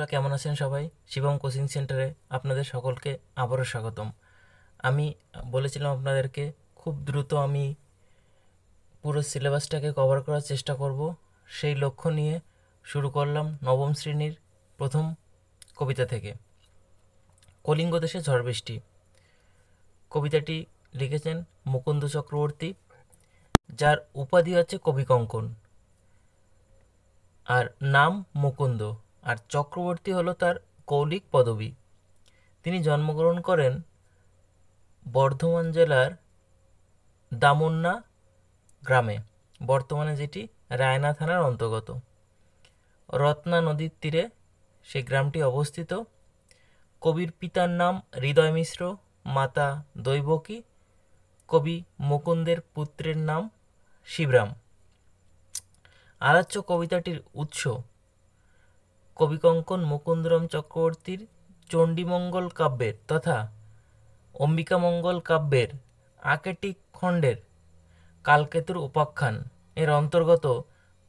বন্ধুরা কেমন আছেন সবাই শিবম কোচিং সেন্টারে আপনাদের সকলকে আবারও স্বাগতম আমি বলেছিলাম আপনাদেরকে খুব দ্রুত আমি পুরো সিলেবাসটাকে কভার করার চেষ্টা করব সেই লক্ষ্য নিয়ে শুরু করলাম নবম শ্রেণীর প্রথম কবিতা থেকে কলিঙ্গ দেশে ঝড় বৃষ্টি কবিতাটি লিখেছেন মুকুন্দ চক্রবর্তী যার উপাধি আছে কবি কঙ্কন আর নাম মুকুন্দ আর চক্রবর্তী হলো তার কৌলিক পদবী তিনি জন্মগ্রহণ করেন বর্ধমান জেলার দামন্না গ্রামে বর্তমানে যেটি রায়না থানার অন্তর্গত রত্না নদীর তীরে সেই গ্রামটি অবস্থিত কবির পিতার নাম হৃদয় মিশ্র মাতা দৈবকী কবি মুকুন্দের পুত্রের নাম শিবরাম আরাচ্য কবিতাটির উৎস কবিকঙ্কন মুকুন্দরম চক্রবর্তীর চণ্ডীমঙ্গল কাব্যের তথা অম্বিকামঙ্গল কাব্যের আকেটিক খণ্ডের কালকেতুর উপাখ্যান এর অন্তর্গত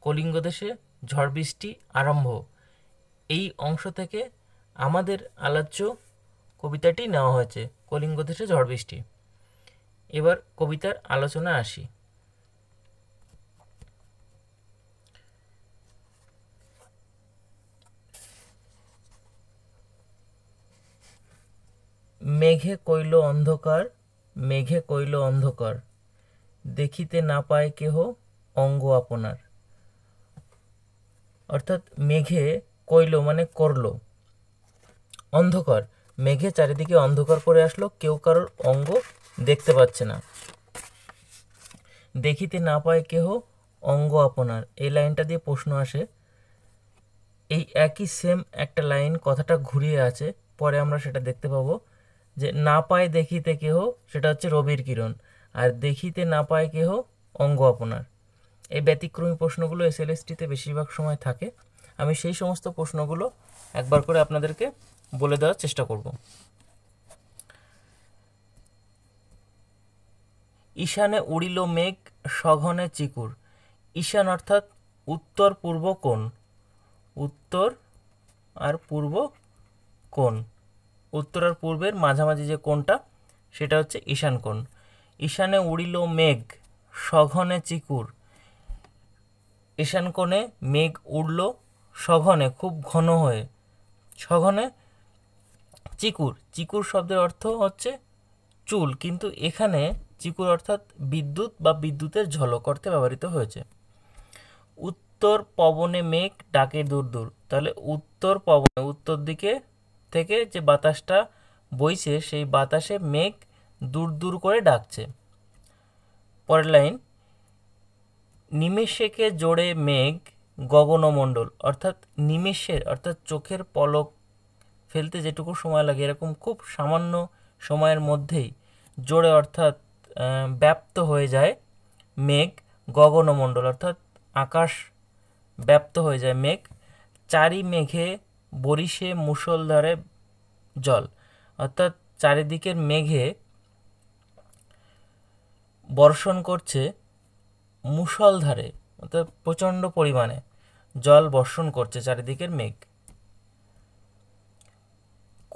কলিঙ্গদেশে ঝড় বৃষ্টি আরম্ভ এই অংশ থেকে আমাদের আলোচ্য কবিতাটি নেওয়া হয়েছে কলিঙ্গদেশে ঝড় বৃষ্টি এবার কবিতার আলোচনা আসি মেঘে কইল অন্ধকার মেঘে কইল অন্ধকার দেখিতে না পায় কেহ অঙ্গ আপনার অর্থাৎ মেঘে কইল মানে করল অন্ধকার মেঘে চারিদিকে অন্ধকার করে আসলো কেউ কারোর অঙ্গ দেখতে পাচ্ছে না দেখিতে না পায় কেহ অঙ্গ আপনার এই লাইনটা দিয়ে প্রশ্ন আসে এই একই সেম একটা লাইন কথাটা ঘুরিয়ে আছে পরে আমরা সেটা দেখতে পাবো যে না পায় দেখিতে কেহ সেটা হচ্ছে রবির কিরণ আর দেখিতে না পায় কেহ অঙ্গ আপনার এই ব্যতিক্রমী প্রশ্নগুলো এস এলএসটিতে বেশিরভাগ সময় থাকে আমি সেই সমস্ত প্রশ্নগুলো একবার করে আপনাদেরকে বলে দেওয়ার চেষ্টা করব ঈশানে উড়িল মেঘ সঘনে চিকুর ঈশান অর্থাৎ উত্তর পূর্ব কোণ উত্তর আর পূর্ব কোন উত্তর আর পূর্বের মাঝামাঝি যে কোণটা সেটা হচ্ছে ঈশান কোণ ঈশানে উড়িল মেঘ সঘনে চিকুর ঈশান কোণে মেঘ উড়ল সঘনে খুব ঘন হয়ে সঘনে চিকুর চিকুর শব্দের অর্থ হচ্ছে চুল কিন্তু এখানে চিকুর অর্থাৎ বিদ্যুৎ বা বিদ্যুতের ঝলক অর্থে ব্যবহৃত হয়েছে উত্তর পবনে মেঘ ডাকে দূর দূর তাহলে উত্তর পবনে উত্তর দিকে থেকে যে বাতাসটা বইছে সেই বাতাসে মেঘ দূর দূর করে ডাকছে পরের লাইন নিমেষেকে জোড়ে মেঘ গগনমণ্ডল অর্থাৎ নিমেষের অর্থাৎ চোখের পলক ফেলতে যেটুকু সময় লাগে এরকম খুব সামান্য সময়ের মধ্যেই জোরে অর্থাৎ ব্যপ্ত হয়ে যায় মেঘ গগনমণ্ডল অর্থাৎ আকাশ ব্যপ্ত হয়ে যায় মেঘ চারি মেঘে বরিশে মুষলধারে জল অর্থাৎ চারিদিকের মেঘে বর্ষণ করছে মুষলধারে অর্থাৎ প্রচণ্ড পরিমাণে জল বর্ষণ করছে চারিদিকের মেঘ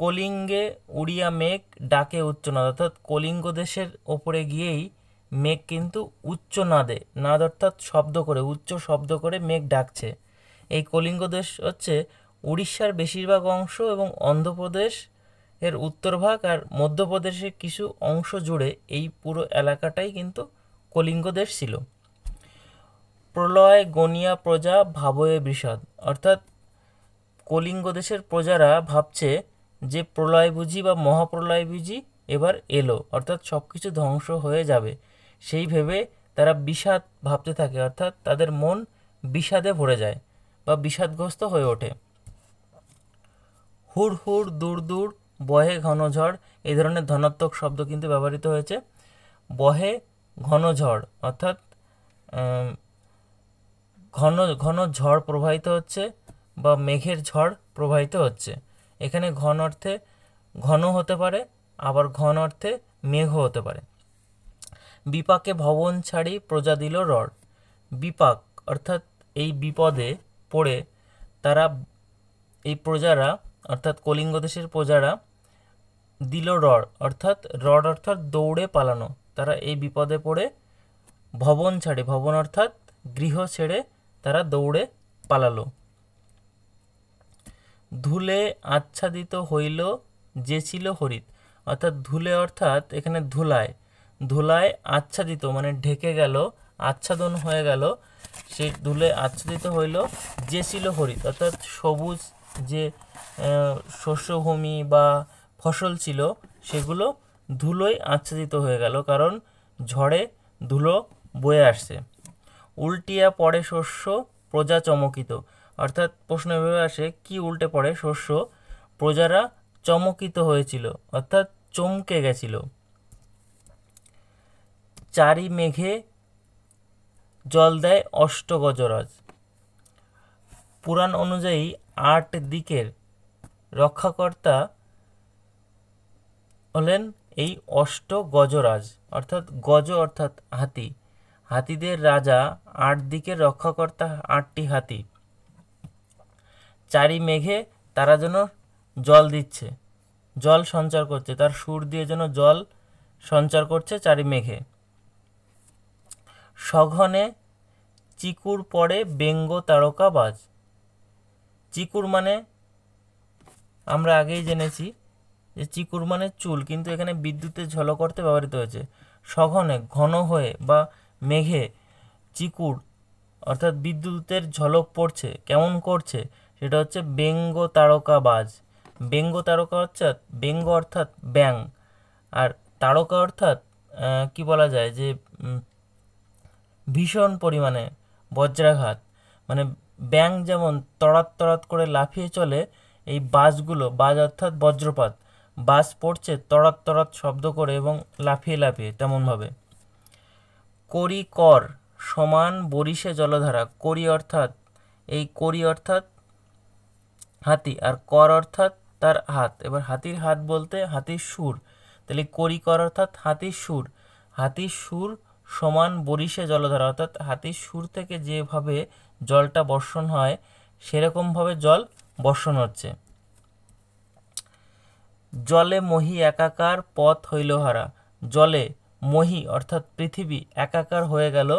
কলিঙ্গে উড়িয়া মেঘ ডাকে উচ্চনাদ অর্থাৎ কলিঙ্গ দেশের ওপরে গিয়েই মেঘ কিন্তু উচ্চ নাদে নাদ অর্থাৎ শব্দ করে উচ্চ শব্দ করে মেঘ ডাকছে এই কলিঙ্গ দেশ হচ্ছে উড়িষ্যার বেশিরভাগ অংশ এবং অন্ধ্রপ্রদেশ এর উত্তরভাগ আর মধ্যপ্রদেশের কিছু অংশ জুড়ে এই পুরো এলাকাটাই কিন্তু কলিঙ্গ দেশ ছিল প্রলয় গনিয়া প্রজা ভাবয়ে বিষাদ অর্থাৎ কলিঙ্গ দেশের প্রজারা ভাবছে যে প্রলয় বুঝি বা মহাপ্রলয় বুঝি এবার এলো অর্থাৎ সব কিছু ধ্বংস হয়ে যাবে সেই ভেবে তারা বিষাদ ভাবতে থাকে অর্থাৎ তাদের মন বিষাদে ভরে যায় বা বিষাদগ্রস্ত হয়ে ওঠে হুড় হুড় দূর দূর বহে ঘন ঝড় এই ধরনের ধনাত্মক শব্দ কিন্তু ব্যবহৃত হয়েছে বহে ঘন ঝড় অর্থাৎ ঘন ঘন ঝড় প্রবাহিত হচ্ছে বা মেঘের ঝড় প্রবাহিত হচ্ছে এখানে ঘন অর্থে ঘন হতে পারে আবার ঘন অর্থে মেঘ হতে পারে বিপাকে ভবন ছাড়ি প্রজা দিল রড বিপাক অর্থাৎ এই বিপদে পড়ে তারা এই প্রজারা অর্থাৎ কলিঙ্গ দেশের প্রজারা দিল রড অর্থাৎ রড অর্থাৎ দৌড়ে পালানো তারা এই বিপদে পড়ে ভবন ছাড়ে ভবন অর্থাৎ গৃহ ছেড়ে তারা দৌড়ে পালালো ধুলে আচ্ছাদিত হইল যে ছিল হরিত অর্থাৎ ধুলে অর্থাৎ এখানে ধুলায় ধুলায় আচ্ছাদিত মানে ঢেকে গেল আচ্ছাদন হয়ে গেল সেই ধুলে আচ্ছাদিত হইল যে ছিল হরিত অর্থাৎ সবুজ যে শস্যভূমি বা ফসল ছিল সেগুলো ধুলোয় আচ্ছাদিত হয়ে গেল কারণ ঝড়ে ধুলো বয়ে আসছে উল্টিয়া পড়ে শস্য প্রজা চমকিত অর্থাৎ প্রশ্ন এভাবে আসে কি উল্টে পড়ে শস্য প্রজারা চমকিত হয়েছিল অর্থাৎ চমকে গেছিল চারি মেঘে জল দেয় অষ্টগজরাজ পুরাণ অনুযায়ী আট দিকের রক্ষাকর্তা হলেন এই অষ্ট গজরাজ অর্থাৎ গজ অর্থাৎ হাতি হাতিদের রাজা আট দিকের রক্ষাকর্তা আটটি হাতি চারি মেঘে তারা যেন জল দিচ্ছে জল সঞ্চার করছে তার সুর দিয়ে যেন জল সঞ্চার করছে চারি মেঘে সঘনে চিকুর পড়ে বেঙ্গ তারকা বাজ চিকুর মানে আমরা আগেই জেনেছি যে চিকুর মানে চুল কিন্তু এখানে বিদ্যুতের ঝল করতে ব্যবহৃত হয়েছে সঘনে ঘন হয়ে বা মেঘে চিকুর অর্থাৎ বিদ্যুতের ঝলক পড়ছে কেমন করছে সেটা হচ্ছে বেঙ্গ তারকা বাজ বেঙ্গ তারকা অর্থাৎ বেঙ্গ অর্থাৎ ব্যাং আর তারকা অর্থাৎ কি বলা যায় যে ভীষণ পরিমাণে বজ্রাঘাত মানে ব্যাঙ যেমন তড়াত তড়াত করে লাফিয়ে চলে এই বাসগুলো বাজ অর্থাৎ বজ্রপাত বাস পড়ছে তড়াত তড়াত শব্দ করে এবং লাফিয়ে লাফিয়ে তেমনভাবে করি কর সমান বরিশে জলধারা করি অর্থাৎ এই করি অর্থাৎ হাতি আর কর অর্থাৎ তার হাত এবার হাতির হাত বলতে হাতির সুর তাহলে করি কর অর্থাৎ হাতির সুর হাতির সুর সমান বরিশে জলধারা অর্থাৎ হাতির সুর থেকে যেভাবে জলটা বর্ষণ হয় সেরকমভাবে জল বর্ষণ হচ্ছে জলে মহি একাকার পথ হইল হারা জলে মহি অর্থাৎ পৃথিবী একাকার হয়ে গেল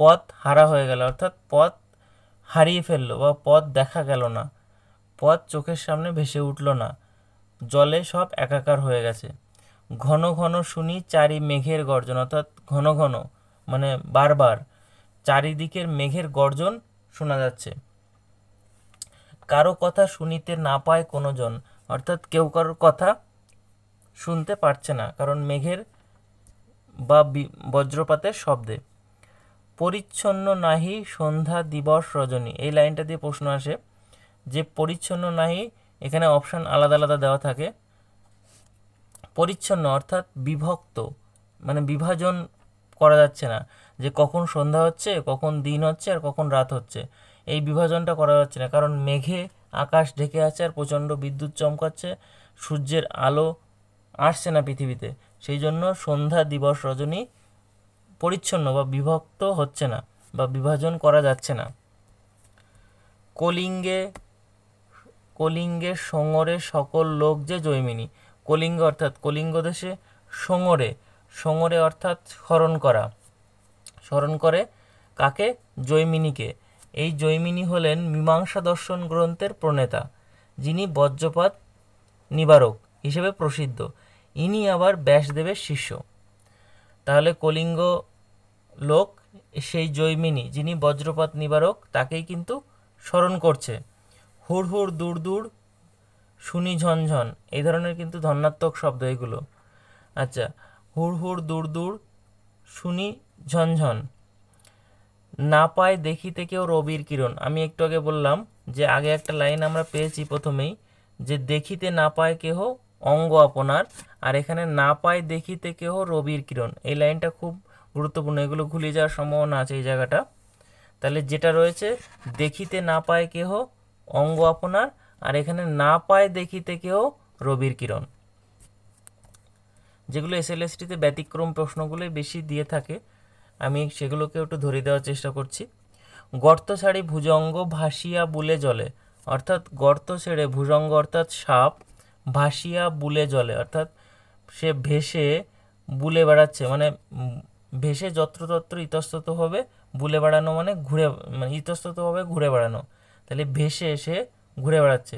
পথ হারা হয়ে গেল অর্থাৎ পথ হারিয়ে ফেললো বা পথ দেখা গেল না পথ চোখের সামনে ভেসে উঠল না জলে সব একাকার হয়ে গেছে ঘন ঘন শুনি চারি মেঘের গর্জন অর্থাৎ ঘন ঘন মানে বারবার চারিদিকের মেঘের গর্জন শোনা যাচ্ছে কারো কথা শুনিতে না পায় কোনো জন অর্থাৎ কেউ কারোর কথা শুনতে পারছে না কারণ মেঘের বা বজ্রপাতের শব্দে পরিচ্ছন্ন নাহি সন্ধ্যা দিবস রজনী এই লাইনটা দিয়ে প্রশ্ন আসে যে পরিচ্ছন্ন নাহি এখানে অপশান আলাদা আলাদা দেওয়া থাকে পরিচ্ছন্ন অর্থাৎ বিভক্ত মানে বিভাজন করা যাচ্ছে না যে কখন সন্ধ্যা হচ্ছে কখন দিন হচ্ছে আর কখন রাত হচ্ছে এই বিভাজনটা করা যাচ্ছে না কারণ মেঘে আকাশ ঢেকে আছে আর প্রচণ্ড বিদ্যুৎ চমকাচ্ছে সূর্যের আলো আসছে না পৃথিবীতে সেই জন্য সন্ধ্যা দিবস রজনী পরিচ্ছন্ন বা বিভক্ত হচ্ছে না বা বিভাজন করা যাচ্ছে না কলিঙ্গে কলিঙ্গের সঙ্গরে সকল লোক যে জৈমিনী কলিঙ্গ অর্থাৎ কলিঙ্গ দেশে সোঙরে সোঙরে অর্থাৎ স্মরণ করা স্মরণ করে কাকে জৈমিনীকে এই জৈমিনী হলেন মীমাংসা দর্শন গ্রন্থের প্রণেতা যিনি বজ্রপাত নিবারক হিসেবে প্রসিদ্ধ ইনি আবার ব্যাসদেবের শিষ্য তাহলে কলিঙ্গ লোক সেই জৈমিনী যিনি বজ্রপাত নিবারক তাকেই কিন্তু স্মরণ করছে হুড় হুড় দূর দূর শুনি ঝনঝন এই ধরনের কিন্তু ধনাত্মক শব্দ এগুলো আচ্ছা হুড় হুড় দূর দূর শুনি ঝনঝন না পায় দেখিতে কেউ রবির কিরণ আমি একটু আগে বললাম যে আগে একটা লাইন আমরা পেয়েছি প্রথমেই যে দেখিতে না পায় কেহ অঙ্গ আপনার আর এখানে না পায় দেখিতে কেহ রবির কিরণ এই লাইনটা খুব গুরুত্বপূর্ণ এগুলো ভুলে যাওয়ার সম্ভাবনা আছে এই জায়গাটা তাহলে যেটা রয়েছে দেখিতে না পায় কেহ অঙ্গ আপনার আর এখানে না পায় দেখিতে কেউ রবির কিরণ যেগুলো এসএলএসটিতে ব্যতিক্রম প্রশ্নগুলোই বেশি দিয়ে থাকে আমি সেগুলোকে একটু ধরে দেওয়ার চেষ্টা করছি গর্ত ছাড়ি ভুজঙ্গ ভাসিয়া বুলে জলে অর্থাৎ গর্ত ছেড়ে ভুজঙ্গ অর্থাৎ সাপ ভাসিয়া বুলে জলে অর্থাৎ সে ভেসে বুলে বেড়াচ্ছে মানে ভেসে যত্রতত্র ইতস্ততভাবে বুলে বেড়ানো মানে ঘুরে মানে ইতস্ততভাবে ঘুরে বেড়ানো তাহলে ভেসে সে ঘুরে বেড়াচ্ছে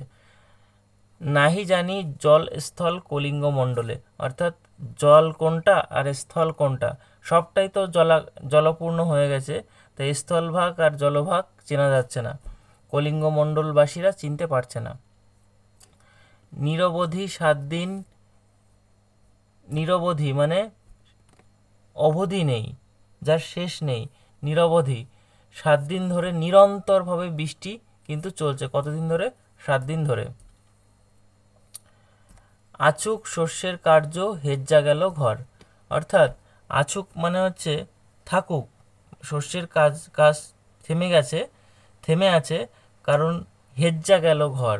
নাহি জানি জল স্থল কলিঙ্গ মণ্ডলে অর্থাৎ জল কোনটা আর স্থল কোনটা সবটাই তো জলা জলপূর্ণ হয়ে গেছে তাই স্থলভাগ আর জলভাগ চেনা যাচ্ছে না কলিঙ্গ মণ্ডলবাসীরা চিনতে পারছে না নিরবধি সাত দিন নিরবধি মানে অবধি নেই যার শেষ নেই নিরবধি সাত দিন ধরে নিরন্তরভাবে বৃষ্টি কিন্তু চলছে কতদিন ধরে সাত দিন ধরে আচুক শস্যের কার্য হেজ্জা গেল ঘর অর্থাৎ আচুক মানে হচ্ছে থাকুক শস্যের কাজ কাজ থেমে গেছে থেমে আছে কারণ হেজ্জা গেল ঘর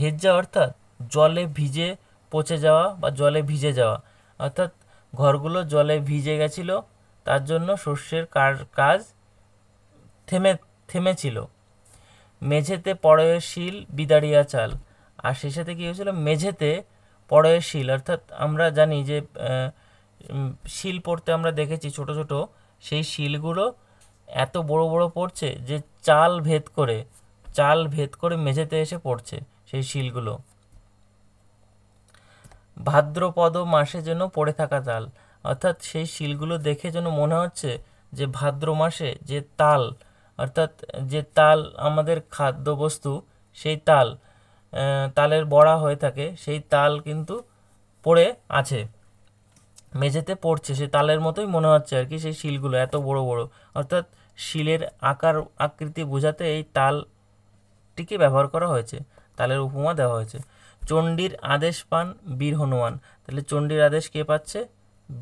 হেজ্জা অর্থাৎ জলে ভিজে পচে যাওয়া বা জলে ভিজে যাওয়া অর্থাৎ ঘরগুলো জলে ভিজে গেছিল তার জন্য শস্যের কাজ থেমে থেমেছিল মেঝেতে পড়ে শিল বিদারিয়া চাল আর সেই সাথে কী হয়েছিল মেঝেতে পড়ে শিল অর্থাৎ আমরা জানি যে শিল পড়তে আমরা দেখেছি ছোট ছোট সেই শিলগুলো এত বড় বড় পড়ছে যে চাল ভেদ করে চাল ভেদ করে মেঝেতে এসে পড়ছে সেই শিলগুলো ভাদ্রপদ মাসে যেন পড়ে থাকা তাল অর্থাৎ সেই শিলগুলো দেখে যেন মনে হচ্ছে যে ভাদ্র মাসে যে তাল অর্থাৎ যে তাল আমাদের খাদ্যবস্তু সেই তাল তালের বড়া হয়ে থাকে সেই তাল কিন্তু পড়ে আছে মেঝেতে পড়ছে সে তালের মতোই মনে হচ্ছে আর কি সেই শিলগুলো এত বড় বড় অর্থাৎ শিলের আকার আকৃতি বোঝাতে এই তালটিকে ব্যবহার করা হয়েছে তালের উপমা দেওয়া হয়েছে চণ্ডীর আদেশ পান বীর হনুমান তাহলে চণ্ডীর আদেশ কে পাচ্ছে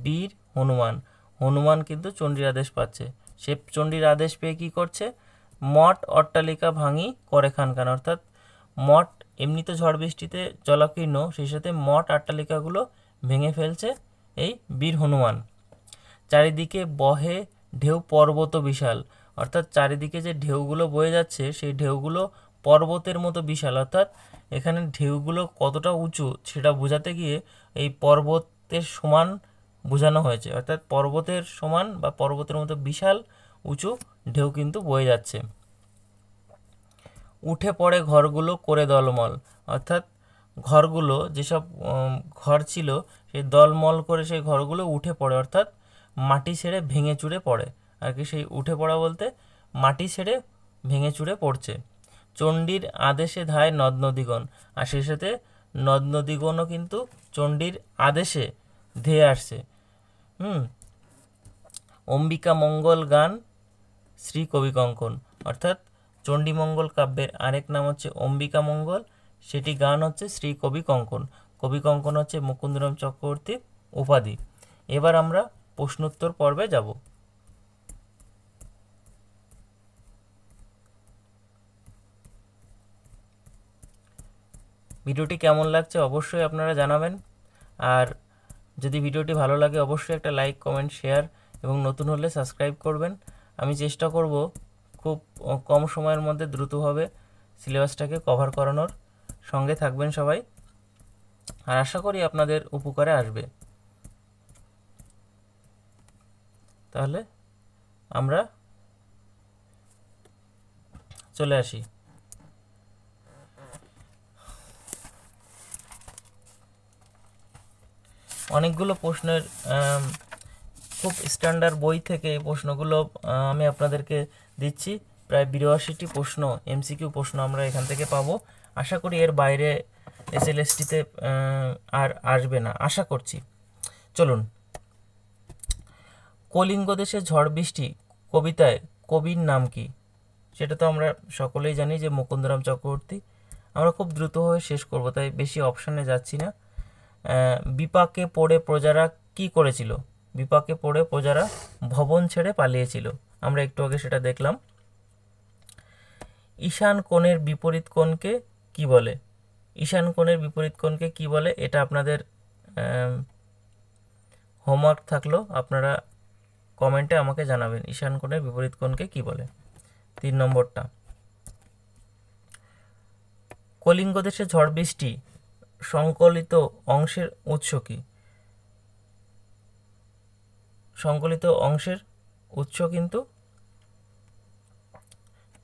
বীর হনুমান হনুমান কিন্তু চণ্ডীর আদেশ পাচ্ছে সে চণ্ডীর আদেশ পেয়ে কী করছে মঠ অট্টালিকা ভাঙি করে খানকান অর্থাৎ মঠ এমনি তো ঝড় বৃষ্টিতে জলাকীর্ণ সেই সাথে মঠ অট্টালিকাগুলো ভেঙে ফেলছে এই বীর হনুমান চারিদিকে বহে ঢেউ পর্বত বিশাল অর্থাৎ চারিদিকে যে ঢেউগুলো বয়ে যাচ্ছে সেই ঢেউগুলো পর্বতের মতো বিশাল অর্থাৎ এখানে ঢেউগুলো কতটা উঁচু সেটা বোঝাতে গিয়ে এই পর্বতের সমান বোঝানো হয়েছে অর্থাৎ পর্বতের সমান বা পর্বতের মতো বিশাল উঁচু ঢেউ কিন্তু বয়ে যাচ্ছে উঠে পড়ে ঘরগুলো করে দলমল অর্থাৎ ঘরগুলো যেসব ঘর ছিল সেই দলমল করে সেই ঘরগুলো উঠে পড়ে অর্থাৎ মাটি ছেড়ে ভেঙে চুড়ে পড়ে আর কি সেই উঠে পড়া বলতে মাটি ছেড়ে ভেঙে চুড়ে পড়ছে চণ্ডীর আদেশে ধায় নদ নদীগণ আর সেই সাথে নদ নদীগণও কিন্তু চণ্ডীর আদেশে ধেয়ে আসছে হুম অম্বিকা মঙ্গল গান শ্রী কবি কঙ্কন অর্থাৎ চণ্ডীমঙ্গল কাব্যের আরেক নাম হচ্ছে অম্বিকা মঙ্গল সেটি গান হচ্ছে শ্রী কবি কঙ্কন কবি কঙ্কন হচ্ছে মুকুন্দরাম চক্রবর্তীর উপাধি এবার আমরা প্রশ্নোত্তর পর্বে যাব ভিডিওটি কেমন লাগছে অবশ্যই আপনারা জানাবেন আর যদি ভিডিওটি ভালো লাগে অবশ্যই একটা লাইক কমেন্ট শেয়ার এবং নতুন হলে সাবস্ক্রাইব করবেন আমি চেষ্টা করব খুব কম সময়ের মধ্যে দ্রুতভাবে সিলেবাসটাকে কভার করানোর সঙ্গে থাকবেন সবাই আর আশা করি আপনাদের উপকারে আসবে তাহলে আমরা চলে আসি অনেকগুলো প্রশ্নের খুব স্ট্যান্ডার্ড বই থেকে এই প্রশ্নগুলো আমি আপনাদেরকে দিচ্ছি প্রায় বিরাশিটি প্রশ্ন এমসিকিউ প্রশ্ন আমরা এখান থেকে পাব আশা করি এর বাইরে এসএলএসটিতে আর আসবে না আশা করছি চলুন কলিঙ্গ দেশে ঝড় বৃষ্টি কবিতায় কবির নাম কি সেটা তো আমরা সকলেই জানি যে মুকুন্দরাম চক্রবর্তী আমরা খুব দ্রুতভাবে শেষ করব তাই বেশি অপশানে যাচ্ছি না বিপাকে পড়ে প্রজারা কি করেছিল বিপাকে পড়ে প্রজারা ভবন ছেড়ে পালিয়েছিল আমরা একটু আগে সেটা দেখলাম ঈশান কোণের বিপরীত কোণকে কি বলে ঈশান কোণের বিপরীত কোণকে কি বলে এটা আপনাদের হোমওয়ার্ক থাকলো আপনারা কমেন্টে আমাকে জানাবেন ঈশান কোণের বিপরীত কোণকে কি বলে তিন নম্বরটা কলিঙ্গ দেশে ঝড় বৃষ্টি সংকলিত অংশের উৎস কী সংকলিত অংশের উৎস কিন্তু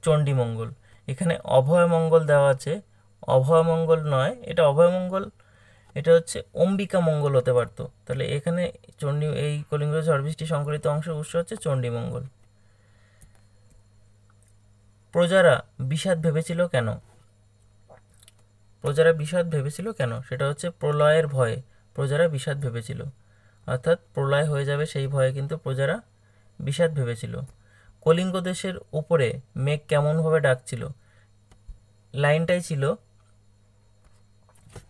চণ্ডীমঙ্গল এখানে অভয়মঙ্গল দেওয়া আছে অভয়মঙ্গল নয় এটা অভয়মঙ্গল এটা হচ্ছে অম্বিকা মঙ্গল হতে পারত তাহলে এখানে চণ্ডী এই কলিঙ্গ সার্ভিসটি সংকলিত অংশের উৎস হচ্ছে চণ্ডীমঙ্গল প্রজারা বিষাদ ভেবেছিল কেন প্রজারা বিষাদ ভেবেছিল কেন সেটা হচ্ছে প্রলয়ের ভয়ে প্রজারা বিষাদ ভেবেছিল অর্থাৎ প্রলয় হয়ে যাবে সেই ভয়ে কিন্তু প্রজারা বিষাদ ভেবেছিল কলিঙ্গ দেশের উপরে মেঘ কেমনভাবে ডাকছিল লাইনটাই ছিল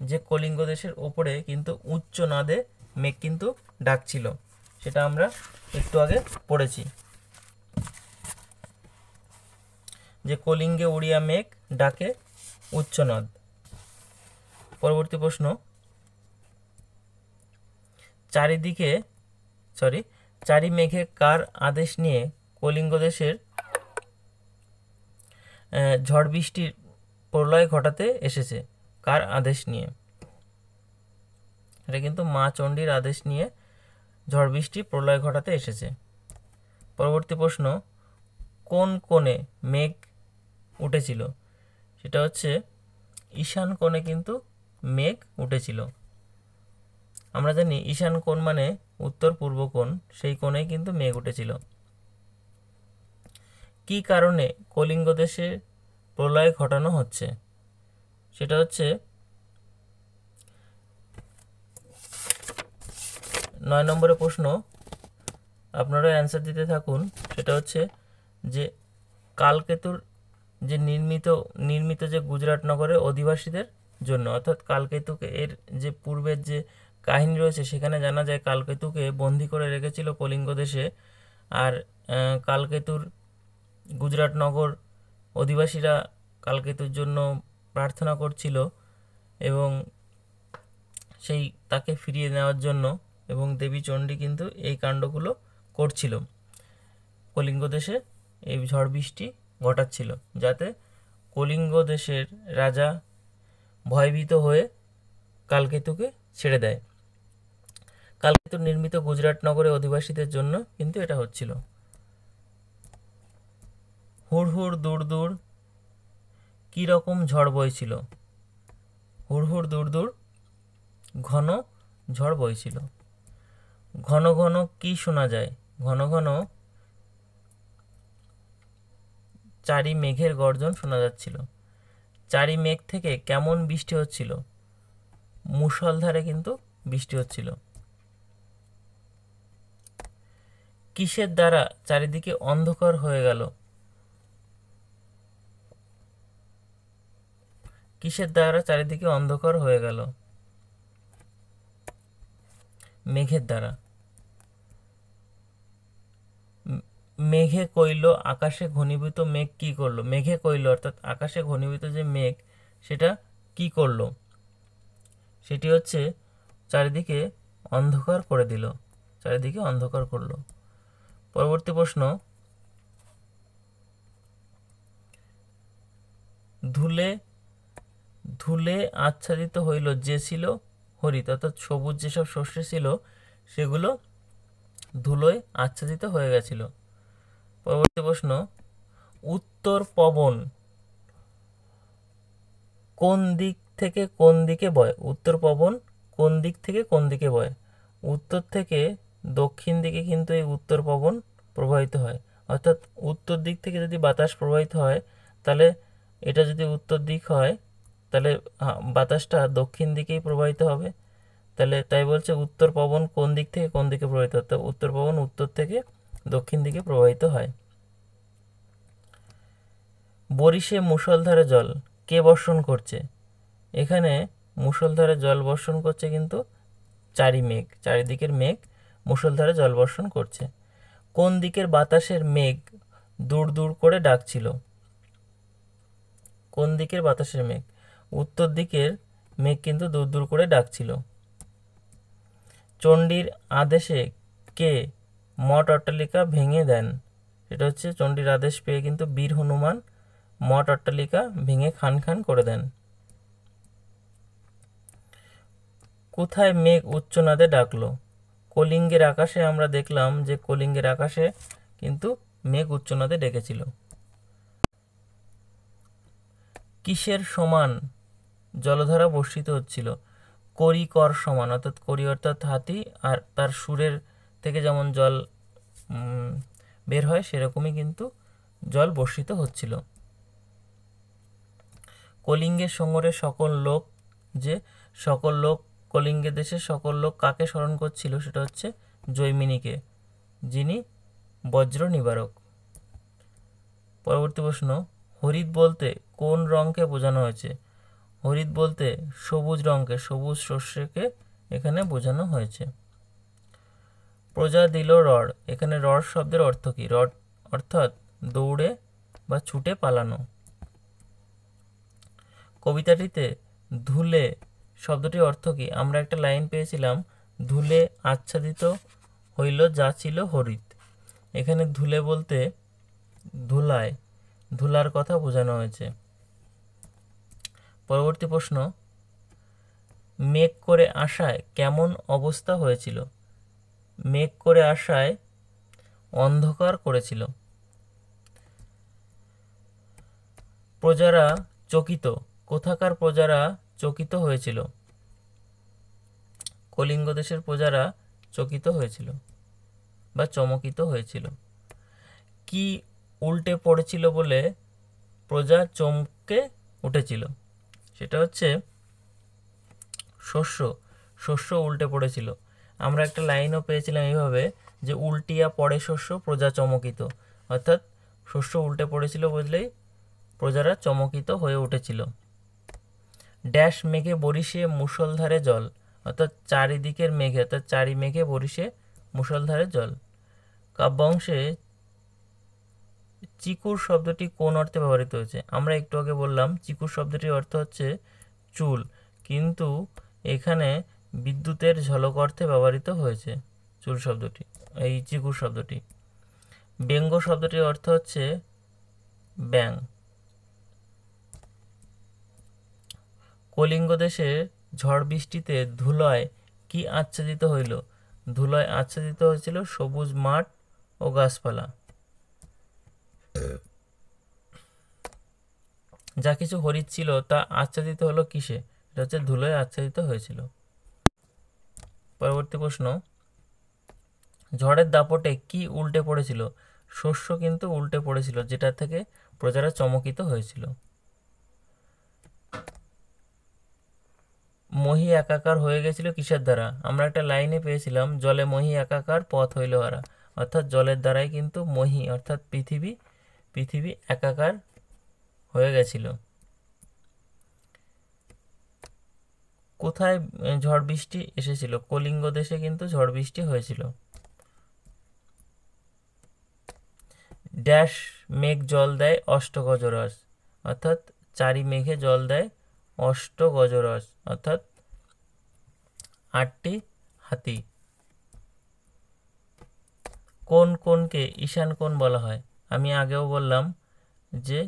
যে কলিঙ্গ দেশের ওপরে কিন্তু উচ্চ নাদে মেঘ কিন্তু ডাকছিল সেটা আমরা একটু আগে পড়েছি যে কলিঙ্গে উড়িয়া মেঘ ডাকে নদ পরবর্তী প্রশ্ন চারিদিকে সরি চারি মেঘে কার আদেশ নিয়ে কলিঙ্গ দেশের ঝড় বৃষ্টির প্রলয় ঘটাতে এসেছে কার আদেশ নিয়ে এটা কিন্তু মা চণ্ডীর আদেশ নিয়ে ঝড় বৃষ্টি প্রলয় ঘটাতে এসেছে পরবর্তী প্রশ্ন কোন কোণে মেঘ উঠেছিল সেটা হচ্ছে ঈশান কোণে কিন্তু মেঘ উঠেছিল আমরা জানি ঈশান কোণ মানে উত্তর পূর্ব কোণ সেই কোণে কিন্তু মেঘ উঠেছিল কি কারণে কলিঙ্গ দেশে প্রলয় ঘটানো হচ্ছে সেটা হচ্ছে নয় নম্বরের প্রশ্ন আপনারা অ্যান্সার দিতে থাকুন সেটা হচ্ছে যে কালকেতুর যে নির্মিত নির্মিত যে গুজরাট নগরে অধিবাসীদের জন্য অর্থাৎ কালকেতুকে এর যে পূর্বের যে কাহিনী রয়েছে সেখানে জানা যায় কালকেতুকে বন্দি করে রেখেছিল কলিঙ্গ দেশে আর কালকেতুর গুজরাটনগর অধিবাসীরা কালকেতুর জন্য প্রার্থনা করছিল এবং সেই তাকে ফিরিয়ে নেওয়ার জন্য এবং দেবী চণ্ডী কিন্তু এই কাণ্ডগুলো করছিল কলিঙ্গ দেশে এই ঝড় বৃষ্টি ঘটাচ্ছিল যাতে কলিঙ্গ দেশের রাজা ভয়ভীত হয়ে কালকেতুকে ছেড়ে দেয় কালকেতু নির্মিত গুজরাট নগরে অধিবাসীদের জন্য কিন্তু এটা হচ্ছিল হুড় হুড় দূর দূর কী রকম ঝড় বইছিল হুড় হুড় দূর দূর ঘন ঝড় বইছিল ঘন ঘন কি শোনা যায় ঘন ঘন চারি মেঘের গর্জন শোনা যাচ্ছিল চারি মেঘ থেকে কেমন বৃষ্টি হচ্ছিল মুষলধারে কিন্তু বৃষ্টি হচ্ছিল কিসের দ্বারা চারিদিকে অন্ধকার হয়ে গেল কিসের দ্বারা চারিদিকে অন্ধকার হয়ে গেল মেঘের দ্বারা মেঘে কইল আকাশে ঘনীভূত মেঘ কি করলো মেঘে কইল অর্থাৎ আকাশে ঘনীভূত যে মেঘ সেটা কি করলো সেটি হচ্ছে চারিদিকে অন্ধকার করে দিল চারিদিকে অন্ধকার করলো পরবর্তী প্রশ্ন ধুলে ধুলে আচ্ছাদিত হইল যে ছিল হরিত অর্থাৎ সবুজ যেসব শস্য ছিল সেগুলো ধুলোয় আচ্ছাদিত হয়ে গেছিল পরবর্তী প্রশ্ন উত্তর পবন কোন দিক থেকে কোন দিকে বয় উত্তর পবন কোন দিক থেকে কোন দিকে বয় উত্তর থেকে দক্ষিণ দিকে কিন্তু এই উত্তর পবন প্রবাহিত হয় অর্থাৎ উত্তর দিক থেকে যদি বাতাস প্রবাহিত হয় তাহলে এটা যদি উত্তর দিক হয় তাহলে হ্যাঁ, বাতাসটা দক্ষিণ দিকেই প্রবাহিত হবে তাহলে তাই বলছে উত্তর পবন কোন দিক থেকে কোন দিকে প্রবাহিত হতো উত্তর পবন উত্তর থেকে দক্ষিণ দিকে প্রবাহিত হয় বরিশে মুসলধারে জল কে বর্ষণ করছে এখানে মুসলধারে জল বর্ষণ করছে কিন্তু চারি মেঘ চারিদিকের মেঘ মুসলধারে জল বর্ষণ করছে কোন দিকের বাতাসের মেঘ দূর দূর করে ডাকছিল কোন দিকের বাতাসের মেঘ উত্তর দিকের মেঘ কিন্তু দূর দূর করে ডাকছিল চণ্ডীর আদেশে কে মঠ অট্টালিকা ভেঙে দেন সেটা হচ্ছে চণ্ডীর আদেশ পেয়ে কিন্তু বীর হনুমান মঠ অট্টালিকা ভেঙে খান খান করে দেন কোথায় মেঘ উচ্চনাদে ডাকলো কলিঙ্গের আকাশে আমরা দেখলাম যে কলিঙ্গের আকাশে কিন্তু মেঘ উচ্চনাদে ডেকেছিল কিসের সমান জলধারা বর্ষিত হচ্ছিল করিকর সমান অর্থাৎ করি অর্থাৎ হাতি আর তার সুরের থেকে যেমন জল বের হয় সেরকমই কিন্তু জল বর্ষিত হচ্ছিল কলিঙ্গের সঙ্গরে সকল লোক যে সকল লোক কলিঙ্গে দেশের সকল লোক কাকে স্মরণ করছিল সেটা হচ্ছে জৈমিনীকে যিনি বজ্র নিবারক পরবর্তী প্রশ্ন হরিত বলতে কোন রঙকে বোঝানো হয়েছে হরিত বলতে সবুজ রঙকে সবুজ শস্যকে এখানে বোঝানো হয়েছে প্রজা দিল রড এখানে রড শব্দের অর্থ কী রড অর্থাৎ দৌড়ে বা ছুটে পালানো কবিতাটিতে ধুলে শব্দটির অর্থ কী আমরা একটা লাইন পেয়েছিলাম ধুলে আচ্ছাদিত হইল যা ছিল হরিত এখানে ধুলে বলতে ধুলায় ধুলার কথা বোঝানো হয়েছে পরবর্তী প্রশ্ন মেঘ করে আসায় কেমন অবস্থা হয়েছিল মেঘ করে আসায় অন্ধকার করেছিল প্রজারা চকিত কোথাকার প্রজারা চকিত হয়েছিল কলিঙ্গ দেশের প্রজারা চকিত হয়েছিল বা চমকিত হয়েছিল কি উল্টে পড়েছিল বলে প্রজা চমকে উঠেছিল সেটা হচ্ছে শস্য শস্য উল্টে পড়েছিল আমরা একটা লাইনও পেয়েছিলাম এইভাবে যে উল্টিয়া পড়ে শস্য প্রজা চমকিত অর্থাৎ শস্য উল্টে পড়েছিল বুঝলেই প্রজারা চমকিত হয়ে উঠেছিল ড্যাশ মেঘে বরিশে মুসলধারে জল অর্থাৎ চারিদিকের মেঘে অর্থাৎ চারি মেঘে বরিশে মুসলধারে জল কাব্যংশে চিকুর শব্দটি কোন অর্থে ব্যবহৃত হয়েছে আমরা একটু আগে বললাম চিকুর শব্দটির অর্থ হচ্ছে চুল কিন্তু এখানে বিদ্যুতের ঝলক অর্থে ব্যবহৃত হয়েছে চুল শব্দটি এই চিকুর শব্দটি ব্যঙ্গ শব্দটির অর্থ হচ্ছে ব্যাং কলিঙ্গ দেশে ঝড় বৃষ্টিতে ধুলয় কি আচ্ছাদিত হইল ধুলয় আচ্ছাদিত হয়েছিল সবুজ মাঠ ও গাছপালা যা কিছু হরিদ ছিল তা আচ্ছাদিত হলো কিসে এটা হচ্ছে ধুলোয় আচ্ছাদিত হয়েছিল পরবর্তী প্রশ্ন ঝড়ের দাপটে কি উল্টে পড়েছিল শস্য কিন্তু উল্টে পড়েছিল যেটা থেকে প্রজারা চমকিত হয়েছিল মহি একাকার হয়ে গেছিল কিসের দ্বারা আমরা একটা লাইনে পেয়েছিলাম জলে মহি একাকার পথ হইল হারা অর্থাৎ জলের দ্বারাই কিন্তু মহি অর্থাৎ পৃথিবী পৃথিবী একাকার হয়ে গেছিল কোথায় ঝড় বৃষ্টি এসেছিল কলিঙ্গ দেশে কিন্তু ঝড় বৃষ্টি হয়েছিল ড্যাশ মেঘ জল দেয় অষ্টগজরস অর্থাৎ চারি মেঘে জল দেয় অষ্টগজরস অর্থাৎ আটটি হাতি কোন কোনকে ঈশান কোণ বলা হয় আমি আগেও বললাম যে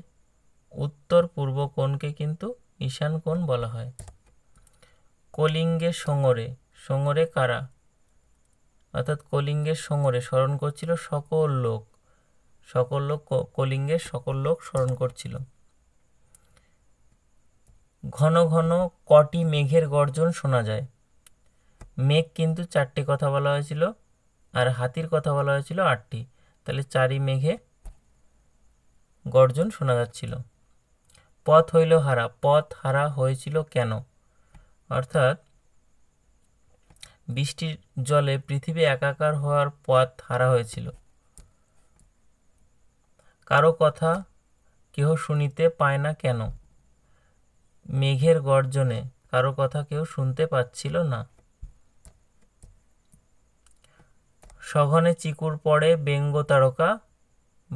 উত্তর পূর্ব কোণকে কিন্তু ঈশান কোণ বলা হয় কলিঙ্গে সোঙরে সোঙরে কারা অর্থাৎ কলিঙ্গের সোঙরে স্মরণ করছিল সকল লোক সকল লোক কলিঙ্গের সকল লোক স্মরণ করছিল ঘন ঘন কটি মেঘের গর্জন শোনা যায় মেঘ কিন্তু চারটি কথা বলা হয়েছিল আর হাতির কথা বলা হয়েছিল আটটি তাহলে চারি মেঘে গর্জন শোনা যাচ্ছিল পথ হইল হারা পথ হারা হয়েছিল কেন অর্থাৎ বৃষ্টির জলে পৃথিবী একাকার হওয়ার পথ হারা হয়েছিল কারো কথা কেহ শুনিতে পায় না কেন মেঘের গর্জনে কারো কথা কেউ শুনতে পাচ্ছিল না সঘনে চিকুর পড়ে বেঙ্গ তারকা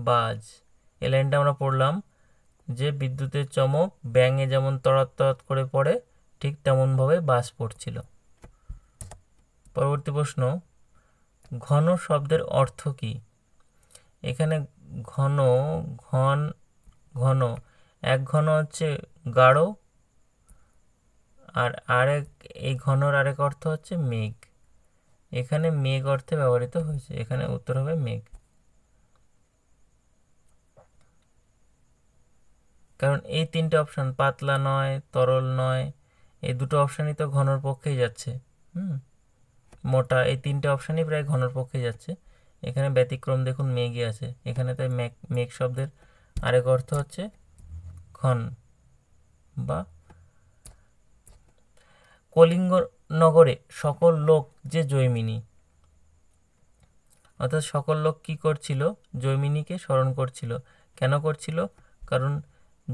বাজ এ আমরা পড়লাম যে বিদ্যুতের চমক ব্যাঙে যেমন তরাত করে পড়ে ঠিক তেমনভাবে বাস পড়ছিল পরবর্তী প্রশ্ন ঘন শব্দের অর্থ কি এখানে ঘন ঘন ঘন এক ঘন হচ্ছে গাঢ় আর আরেক এই ঘনর আরেক অর্থ হচ্ছে মেঘ এখানে মেঘ অর্থে ব্যবহৃত হয়েছে এখানে উত্তর হবে মেঘ কারণ এই তিনটে অপশান পাতলা নয় তরল নয় এই দুটো অপশানই তো ঘনর পক্ষেই যাচ্ছে হুম মোটা এই তিনটে অপশানই প্রায় ঘনর পক্ষে যাচ্ছে এখানে ব্যতিক্রম দেখুন মেঘই আছে এখানে তাই মেঘ মেঘ শব্দের আরেক অর্থ হচ্ছে ক্ষণ বা কলিঙ্গ নগরে সকল লোক যে জৈমিনী অর্থাৎ সকল লোক কি করছিল জৈমিনীকে স্মরণ করছিল কেন করছিল কারণ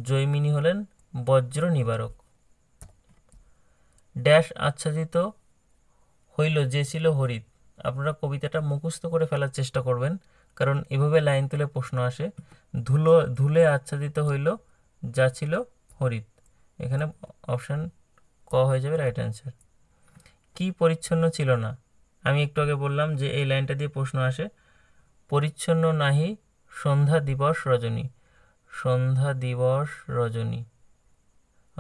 জৈমিনী হলেন বজ্র নিবারক ড্যাশ আচ্ছাদিত হইল যে ছিল হরিত আপনারা কবিতাটা মুখস্থ করে ফেলার চেষ্টা করবেন কারণ এভাবে লাইন তুলে প্রশ্ন আসে ধুলো ধুলে আচ্ছাদিত হইল যা ছিল হরিত এখানে অপশান ক হয়ে যাবে রাইট অ্যান্সার কি পরিচ্ছন্ন ছিল না আমি একটু আগে বললাম যে এই লাইনটা দিয়ে প্রশ্ন আসে পরিচ্ছন্ন নাহি সন্ধ্যা দিবস রজনী সন্ধ্যা দিবস রজনী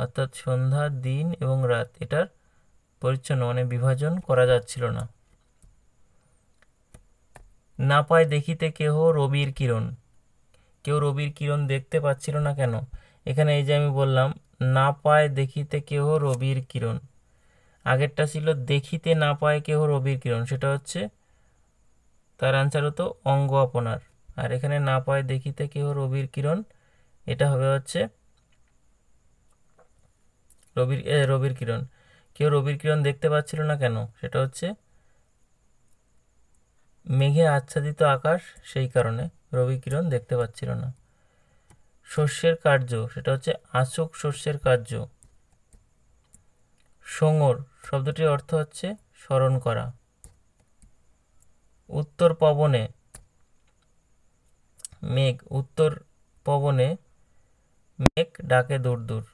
অর্থাৎ সন্ধ্যা দিন এবং রাত এটার পরিচ্ছন্ন মানে বিভাজন করা যাচ্ছিল না না পায় দেখিতে কেহ রবির কিরণ কেউ রবির কিরণ দেখতে পাচ্ছিল না কেন এখানে এই যে আমি বললাম না পায় দেখিতে কেহ রবির কিরণ আগেরটা ছিল দেখিতে না পায় কেহ রবির কিরণ সেটা হচ্ছে তার আনসার হতো অঙ্গ আপনার আর এখানে না পায় দেখিতে কেহ রবির কিরণ এটা হবে হচ্ছে রবির এ রবির কিরণ কেউ রবির কিরণ দেখতে পাচ্ছিল না কেন সেটা হচ্ছে মেঘে আচ্ছাদিত আকাশ সেই কারণে রবি কিরণ দেখতে পাচ্ছিল না শস্যের কার্য সেটা হচ্ছে আচক শস্যের কার্য সোঙর শব্দটির অর্থ হচ্ছে স্মরণ করা উত্তর পবনে মেঘ উত্তর পবনে মেঘ ডাকে দূর দূর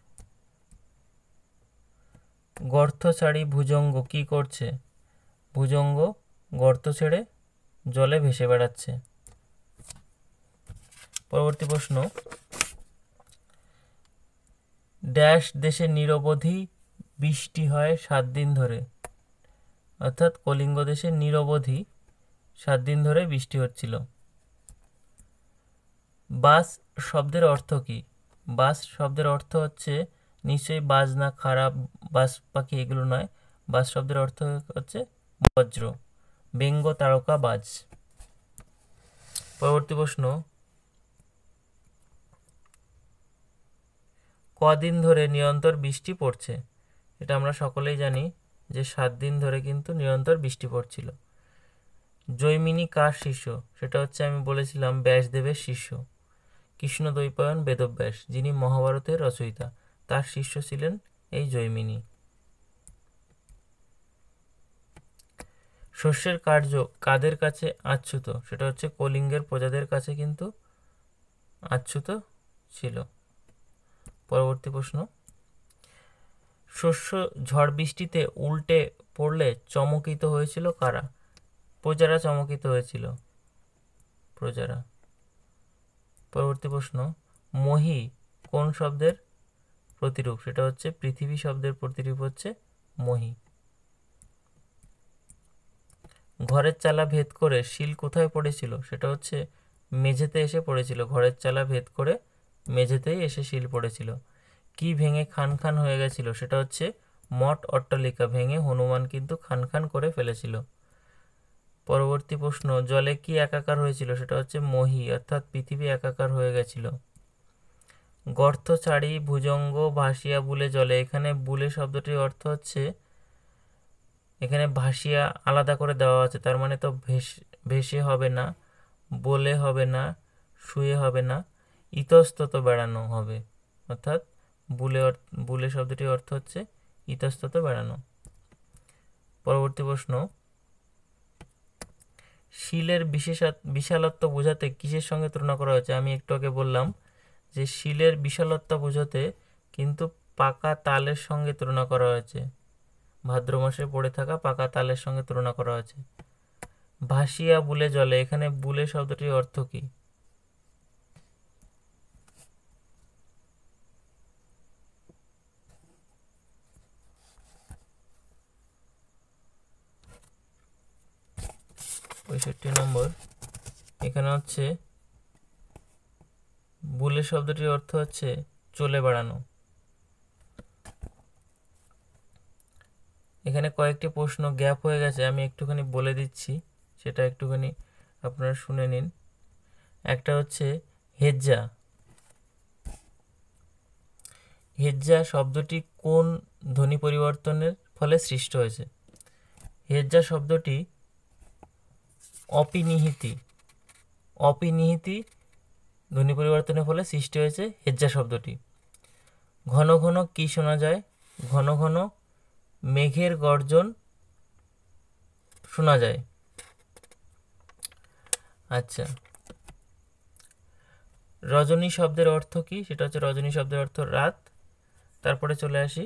গর্তছাড়ি ভুজঙ্গ কি করছে ভুজঙ্গ গর্ত ছেড়ে জলে ভেসে বেড়াচ্ছে পরবর্তী প্রশ্ন ড্যাশ দেশে নিরবধি বৃষ্টি হয় সাত দিন ধরে অর্থাৎ কলিঙ্গ দেশে নিরবধি সাত দিন ধরে বৃষ্টি হচ্ছিল বাস শব্দের অর্থ কি বাস শব্দের অর্থ হচ্ছে নিশ্চয়ই বাজ না খারাপ বাস পাখি এগুলো নয় বাজ শব্দের অর্থ হচ্ছে বজ্র ব্যঙ্গ তারকা বাজ পরবর্তী প্রশ্ন কদিন ধরে নিরন্তর বৃষ্টি পড়ছে এটা আমরা সকলেই জানি যে সাত দিন ধরে কিন্তু নিরন্তর বৃষ্টি পড়ছিল জৈমিনী কার শিষ্য সেটা হচ্ছে আমি বলেছিলাম ব্যাসদেবের শিষ্য কৃষ্ণ দ্বৈপায়ন বেদব্যাস যিনি মহাভারতের রচয়িতা তার শিষ্য ছিলেন এই জৈমিনী শস্যের কার্য কাদের কাছে আচ্ছুত সেটা হচ্ছে কলিঙ্গের প্রজাদের কাছে কিন্তু আচ্ছুত ছিল পরবর্তী প্রশ্ন শস্য ঝড় বৃষ্টিতে উল্টে পড়লে চমকিত হয়েছিল কারা প্রজারা চমকিত হয়েছিল প্রজারা পরবর্তী প্রশ্ন মহি কোন শব্দের প্রতিরূপ সেটা হচ্ছে পৃথিবী শব্দের প্রতিরূপ হচ্ছে মহি ঘরের চালা ভেদ করে শিল কোথায় পড়েছিল সেটা হচ্ছে মেঝেতে এসে পড়েছিল ঘরের চালা ভেদ করে মেঝেতেই এসে শিল পড়েছিল কি ভেঙে খান খান হয়ে গেছিল সেটা হচ্ছে মঠ অট্টালিকা ভেঙে হনুমান কিন্তু খান খান করে ফেলেছিল পরবর্তী প্রশ্ন জলে কি একাকার হয়েছিল সেটা হচ্ছে মহি অর্থাৎ পৃথিবী একাকার হয়ে গেছিল গর্ত ছাড়ি ভুজঙ্গ ভাসিয়া বুলে জলে এখানে বুলে শব্দটির অর্থ হচ্ছে এখানে ভাসিয়া আলাদা করে দেওয়া আছে তার মানে তো ভেস ভেসে হবে না বলে হবে না শুয়ে হবে না ইতস্তত বেড়ানো হবে অর্থাৎ বুলে বুলে শব্দটির অর্থ হচ্ছে ইতস্তত বেড়ানো পরবর্তী প্রশ্ন শিলের বিশেষাত বিশালত্ব বোঝাতে কিসের সঙ্গে তুলনা করা হয়েছে আমি একটু আগে বললাম যে শিলের বিশালতা বোঝাতে কিন্তু পাকা তালের সঙ্গে তুলনা করা হয়েছে ভাদ্র মাসে পড়ে থাকা পাকা তালের সঙ্গে তুলনা করা হয়েছে ভাসিয়া বুলে জলে এখানে বুলে শব্দটির অর্থ কী পঁয়ষট্টি নম্বর এখানে হচ্ছে বুলে শব্দটির অর্থ হচ্ছে চলে বেড়ানো এখানে কয়েকটি প্রশ্ন গ্যাপ হয়ে গেছে আমি একটুখানি বলে দিচ্ছি সেটা একটুখানি আপনারা শুনে নিন একটা হচ্ছে হেজ্জা হেজ্জা শব্দটি কোন ধ্বনি পরিবর্তনের ফলে সৃষ্ট হয়েছে হেজ্জা শব্দটি অপিনিহিতি অপিনিহিতি ধ্বনি পরিবর্তনের ফলে সৃষ্টি হয়েছে হেজ্জা শব্দটি ঘন ঘন কি শোনা যায় ঘন ঘন মেঘের গর্জন শোনা যায় আচ্ছা রজনী শব্দের অর্থ কি সেটা হচ্ছে রজনী শব্দের অর্থ রাত তারপরে চলে আসি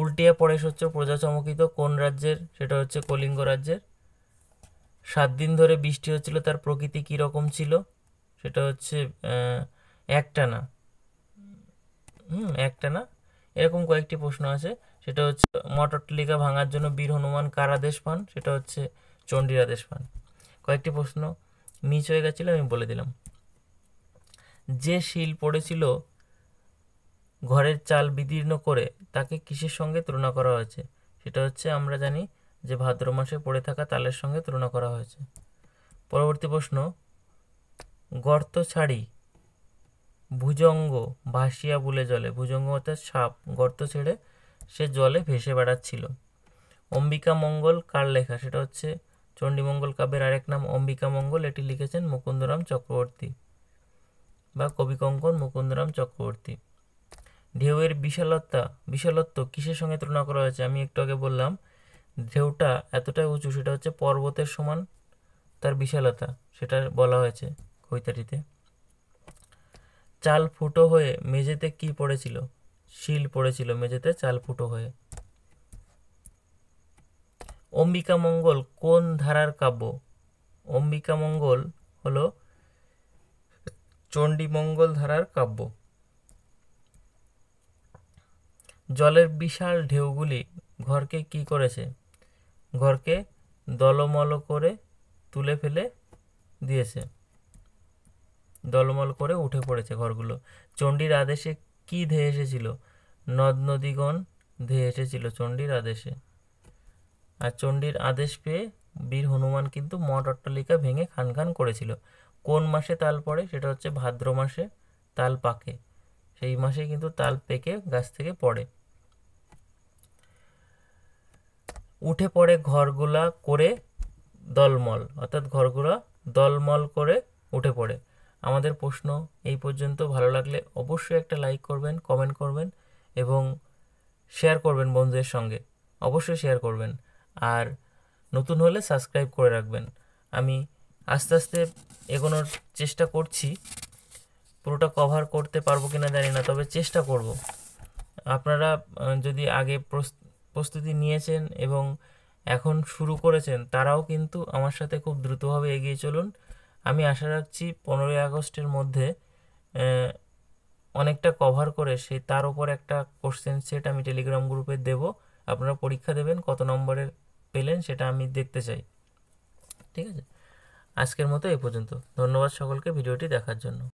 উল্টিয়া পরেশ হচ্ছে প্রজাচমকিত কোন রাজ্যের সেটা হচ্ছে কলিঙ্গ রাজ্যের সাত দিন ধরে বৃষ্টি হচ্ছিল তার প্রকৃতি কী রকম ছিল সেটা হচ্ছে একটানা হুম একটানা এরকম কয়েকটি প্রশ্ন আছে সেটা হচ্ছে মটরটলিকা ভাঙার জন্য বীর হনুমান কারাদেশ পান সেটা হচ্ছে আদেশ পান কয়েকটি প্রশ্ন মিস হয়ে গেছিলো আমি বলে দিলাম যে শিল পড়েছিল ঘরের চাল বিদীর্ণ করে তাকে কিসের সঙ্গে তুলনা করা হয়েছে সেটা হচ্ছে আমরা জানি যে ভাদ্র মাসে পড়ে থাকা তালের সঙ্গে তুলনা করা হয়েছে পরবর্তী প্রশ্ন গর্ত ছাড়ি ভুজঙ্গ ভাসিয়া বুলে জলে ভুজঙ্গ অর্থাৎ সাপ গর্ত ছেড়ে সে জলে ভেসে বেড়াচ্ছিল অম্বিকা মঙ্গল কার লেখা সেটা হচ্ছে চণ্ডীমঙ্গল কাব্যের আরেক নাম অম্বিকা মঙ্গল এটি লিখেছেন মুকুন্দরাম চক্রবর্তী বা কবিকঙ্কন মুকুন্দরাম চক্রবর্তী ঢেউয়ের বিশালতা বিশালত্ব কিসের সঙ্গে তুলনা করা হয়েছে আমি একটু আগে বললাম ঢেউটা এতটাই উঁচু সেটা হচ্ছে পর্বতের সমান তার বিশালতা সেটা বলা হয়েছে কবিতাটিতে চাল ফুটো হয়ে মেঝেতে কি পড়েছিল শিল পড়েছিল মেঝেতে চাল ফুটো হয়ে অম্বিকা মঙ্গল কোন ধারার কাব্য অম্বিকা মঙ্গল হলো চণ্ডীমঙ্গল ধারার কাব্য জলের বিশাল ঢেউগুলি ঘরকে কি করেছে ঘরকে দলমল করে তুলে ফেলে দিয়েছে দলমল করে উঠে পড়েছে ঘরগুলো চণ্ডীর আদেশে কি ধেয়ে এসেছিল নদ নদীগণ ধেয়ে এসেছিল চণ্ডীর আদেশে আর চণ্ডীর আদেশ পেয়ে বীর হনুমান কিন্তু মঠ অট্টালিকা ভেঙে খান খান করেছিল কোন মাসে তাল পড়ে সেটা হচ্ছে ভাদ্র মাসে তাল পাকে সেই মাসে কিন্তু তাল পেকে গাছ থেকে পড়ে উঠে পড়ে ঘরগুলা করে দলমল অর্থাৎ ঘরগুলা দলমল করে উঠে পড়ে আমাদের প্রশ্ন এই পর্যন্ত ভালো লাগলে অবশ্যই একটা লাইক করবেন কমেন্ট করবেন এবং শেয়ার করবেন বন্ধুদের সঙ্গে অবশ্যই শেয়ার করবেন আর নতুন হলে সাবস্ক্রাইব করে রাখবেন আমি আস্তে আস্তে এগোনোর চেষ্টা করছি পুরোটা কভার করতে পারবো কিনা জানি না তবে চেষ্টা করব আপনারা যদি আগে প্রস্তুতি নিয়েছেন এবং এখন শুরু করেছেন তারাও কিন্তু আমার সাথে খুব দ্রুতভাবে এগিয়ে চলুন আমি আশা রাখছি পনেরোই আগস্টের মধ্যে অনেকটা কভার করে সেই তার উপর একটা কোশ্চেন সেট আমি টেলিগ্রাম গ্রুপে দেব আপনারা পরীক্ষা দেবেন কত নম্বরের পেলেন সেটা আমি দেখতে চাই ঠিক আছে আজকের মতো এই পর্যন্ত ধন্যবাদ সকলকে ভিডিওটি দেখার জন্য